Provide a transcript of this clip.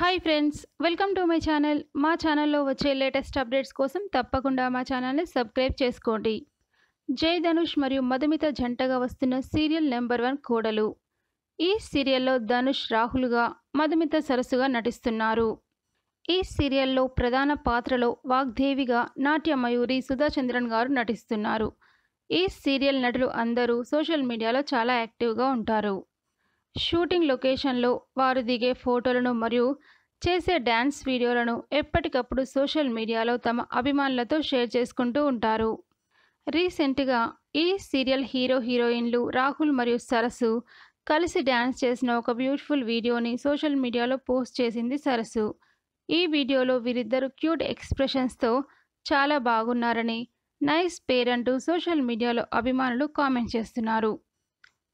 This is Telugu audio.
hi friends welcome to my channel మా ఛానల్లో వచ్చే లేటెస్ట్ అప్డేట్స్ కోసం తప్పకుండా మా ఛానల్ని సబ్స్క్రైబ్ చేసుకోండి జై ధనుష్ మరియు మధుమిత జంటగా వస్తున్న సీరియల్ నెంబర్ వన్ కోడలు ఈ సీరియల్లో ధనుష్ రాహుల్గా మధుమిత సరస్సుగా నటిస్తున్నారు ఈ సీరియల్లో ప్రధాన పాత్రలో వాగ్దేవిగా నాట్య మయూరి సుధాచంద్రన్ గారు నటిస్తున్నారు ఈ సీరియల్ నటులు అందరూ సోషల్ మీడియాలో చాలా యాక్టివ్గా ఉంటారు షూటింగ్ లొకేషన్లో వారు దిగే ఫోటోలను మరియు చేసే డ్యాన్స్ వీడియోలను ఎప్పటికప్పుడు సోషల్ మీడియాలో తమ అభిమానులతో షేర్ చేసుకుంటూ ఉంటారు రీసెంట్గా ఈ సీరియల్ హీరో హీరోయిన్లు రాహుల్ మరియు సరస్సు కలిసి డ్యాన్స్ చేసిన ఒక బ్యూటిఫుల్ వీడియోని సోషల్ మీడియాలో పోస్ట్ చేసింది సరస్సు ఈ వీడియోలో వీరిద్దరు క్యూట్ ఎక్స్ప్రెషన్స్తో చాలా బాగున్నారని నైస్ పేరంటూ సోషల్ మీడియాలో అభిమానులు కామెంట్ చేస్తున్నారు